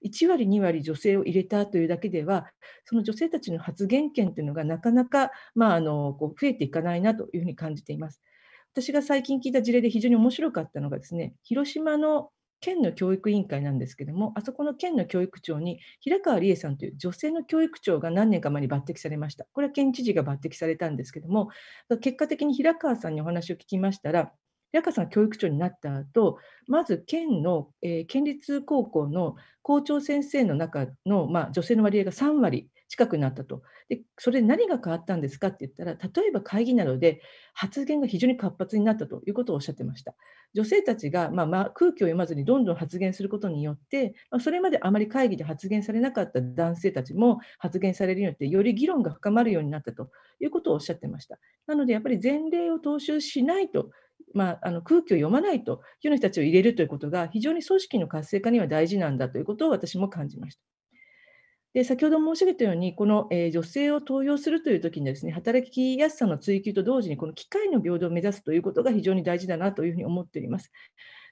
1割、2割女性を入れたというだけでは、その女性たちの発言権というのがなかなか、まあ、あのこう増えていかないなというふうに感じています。私が最近聞いた事例で非常に面白かったのがですね、広島の県の教育委員会なんですけどもあそこの県の教育長に平川理恵さんという女性の教育長が何年か前に抜擢されましたこれは県知事が抜擢されたんですけども結果的に平川さんにお話を聞きましたら平川さん教育長になった後まず県の、えー、県立高校の校長先生の中の、まあ、女性の割合が3割近くなったと。で、それで何が変わったんですかって言ったら、例えば会議などで発言が非常に活発になったということをおっしゃってました。女性たちが、まあ、まあ空気を読まずにどんどん発言することによって、まそれまであまり会議で発言されなかった男性たちも発言されるようになって、より議論が深まるようになったということをおっしゃってました。なので、やっぱり前例を踏襲しないとまあ、あの空気を読まないという人たちを入れるということが非常に組織の活性化には大事なんだということを私も感じました。で先ほど申し上げたように、この、えー、女性を登用するというときにです、ね、働きやすさの追求と同時に、この機会の平等を目指すということが非常に大事だなというふうに思っております。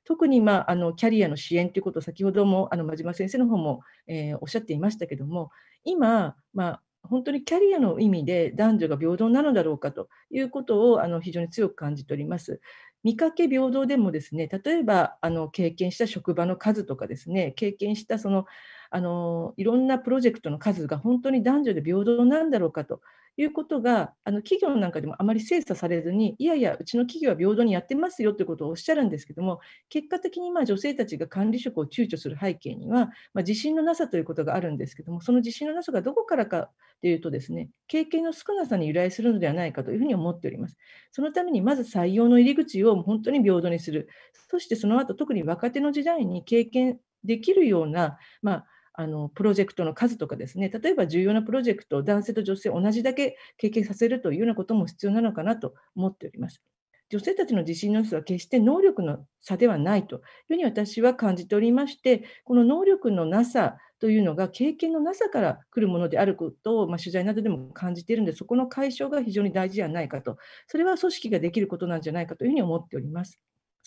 特に、まあ、あのキャリアの支援ということを先ほどもあの真島先生の方も、えー、おっしゃっていましたけども、今、まあ、本当にキャリアの意味で男女が平等なのだろうかということをあの非常に強く感じております。見かけ平等でもですね例えばあの経験した職場の数とかですね経験したそのあのいろんなプロジェクトの数が本当に男女で平等なんだろうかということがあの企業なんかでもあまり精査されずにいやいやうちの企業は平等にやってますよということをおっしゃるんですけども結果的にまあ女性たちが管理職を躊躇する背景には、まあ、自信のなさということがあるんですけどもその自信のなさがどこからかというとですね経験の少なさに由来するのではないかというふうに思っております。そのためにまず採用の入り口を本当に平等にするそしてその後特に若手の時代に経験できるような、まああのプロジェクトの数とかですね例えば重要なプロジェクトを男性と女性同じだけ経験させるというようなことも必要なのかなと思っております。女性たちの自信の薄は決して能力の差ではないというふうに私は感じておりましてこの能力のなさというのが経験のなさから来るものであることを、まあ、取材などでも感じているのでそこの解消が非常に大事ではないかとそれは組織ができることなんじゃないかというふうに思っております。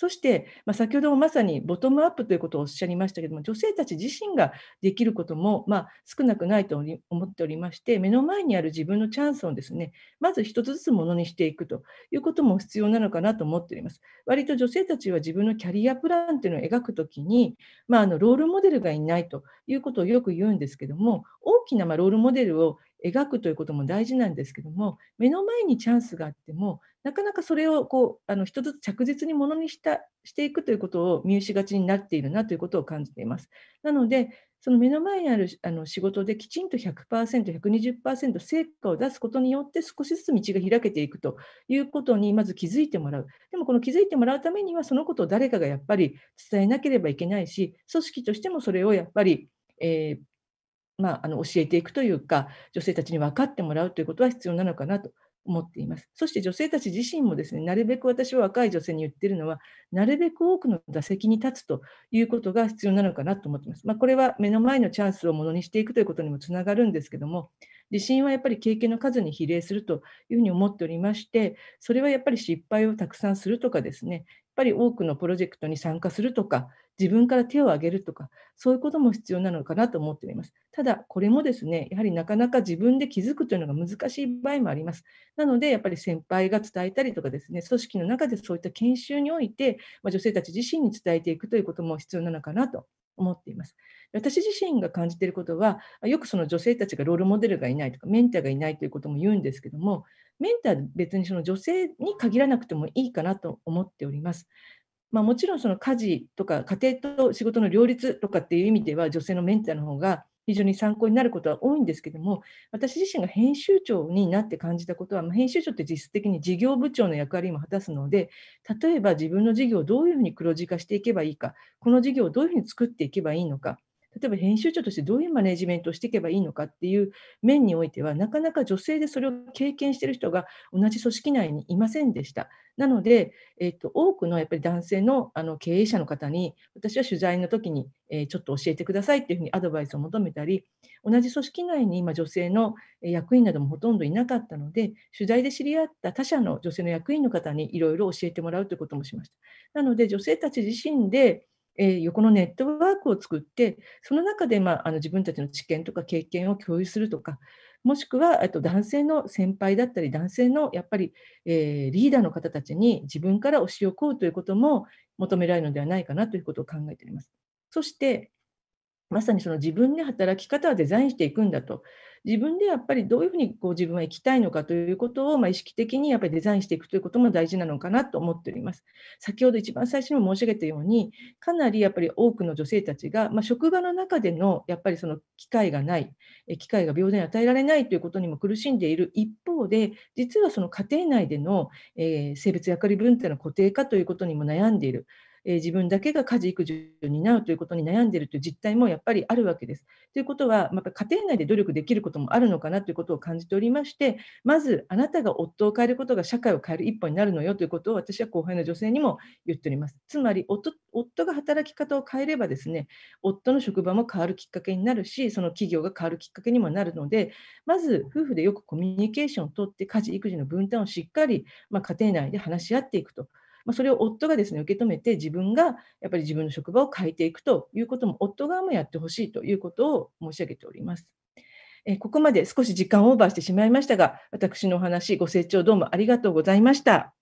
そして、まあ、先ほどもまさにボトムアップということをおっしゃりましたけども、女性たち自身ができることも、まあ、少なくないと思っておりまして、目の前にある自分のチャンスをですね、まず一つずつものにしていくということも必要なのかなと思っております。割と女性たちは自分のキャリアプランというのを描くときに、まあ、あのロールモデルがいないということをよく言うんですけども、大きなまロールモデルを描くということも大事なんですけども目の前にチャンスがあってもなかなかそれをこうあの一つ着実にものにしたしていくということを見失がちになっているなということを感じています。なのでその目の前にあるあの仕事できちんと 100%120% 成果を出すことによって少しずつ道が開けていくということにまず気づいてもらうでもこの気づいてもらうためにはそのことを誰かがやっぱり伝えなければいけないし組織としてもそれをやっぱり、えー、まあ、あの教えていくというか女性たちに分かってもらうということは必要なのかなと思っています。そして女性たち自身もですね、なるべく私は若い女性に言ってるのは、なるべく多くの座席に立つということが必要なのかなと思ってます。まあ、これは目の前のチャンスをものにしていくということにもつながるんですけども、自信はやっぱり経験の数に比例するというふうに思っておりまして、それはやっぱり失敗をたくさんするとかですね、ぱり多くのプロジェクトに参加するとか、自分から手を挙げるとか、そういうことも必要なのかなと思っています。ただ、これもですね、やはりなかなか自分で気づくというのが難しい場合もあります。なので、やっぱり先輩が伝えたりとかですね、組織の中でそういった研修において、まあ、女性たち自身に伝えていくということも必要なのかなと思っています。私自身が感じていることは、よくその女性たちがロールモデルがいないとか、メンターがいないということも言うんですけども、メンター別にその女性に限らなくてもいいかなと思っております。まあ、もちろんその家事とか家庭と仕事の両立とかっていう意味では女性のメンターの方が非常に参考になることは多いんですけども私自身が編集長になって感じたことは編集長って実質的に事業部長の役割も果たすので例えば自分の事業をどういうふうに黒字化していけばいいかこの事業をどういうふうに作っていけばいいのか例えば編集長としてどういうマネジメントをしていけばいいのかっていう面においてはなかなか女性でそれを経験している人が同じ組織内にいませんでした。なので、えっと、多くのやっぱり男性のあの経営者の方に私は取材の時に、えー、ちょっと教えてくださいっていうふうにアドバイスを求めたり同じ組織内に今女性の役員などもほとんどいなかったので取材で知り合った他社の女性の役員の方にいろいろ教えてもらうということもしました。なので女性たち自身でえー、横のネットワークを作ってその中で、まあ、あの自分たちの知見とか経験を共有するとかもしくはと男性の先輩だったり男性のやっぱり、えー、リーダーの方たちに自分から押しを請うということも求められるのではないかなということを考えております。そしてまさにその自分で働き方をデザインしていくんだと。自分でやっぱりどういうふうにこう自分は生きたいのかということを、まあ、意識的にやっぱりデザインしていくということも大事なのかなと思っております。先ほど一番最初に申し上げたように、かなりやっぱり多くの女性たちが、まあ、職場の中でのやっぱりその機会がない、機会が平等に与えられないということにも苦しんでいる一方で、実はその家庭内での、え性別役割分担の固定化ということにも悩んでいる。えー、自分だけが家事育児を担うということに悩んでいるという実態もやっぱりあるわけです。ということは、また家庭内で努力できることもあるのかなということを感じておりまして、まずあなたが夫を変えることが社会を変える一歩になるのよということを私は後輩の女性にも言っております。つまり夫が働き方を変えればですね、夫の職場も変わるきっかけになるし、その企業が変わるきっかけにもなるので、まず夫婦でよくコミュニケーションをとって家事育児の分担をしっかり、まあ、家庭内で話し合っていくと。まあ、それを夫がですね受け止めて自分がやっぱり自分の職場を変えていくということも夫側もやってほしいということを申し上げております。えここまで少し時間オーバーしてしまいましたが私のお話ご清聴どうもありがとうございました。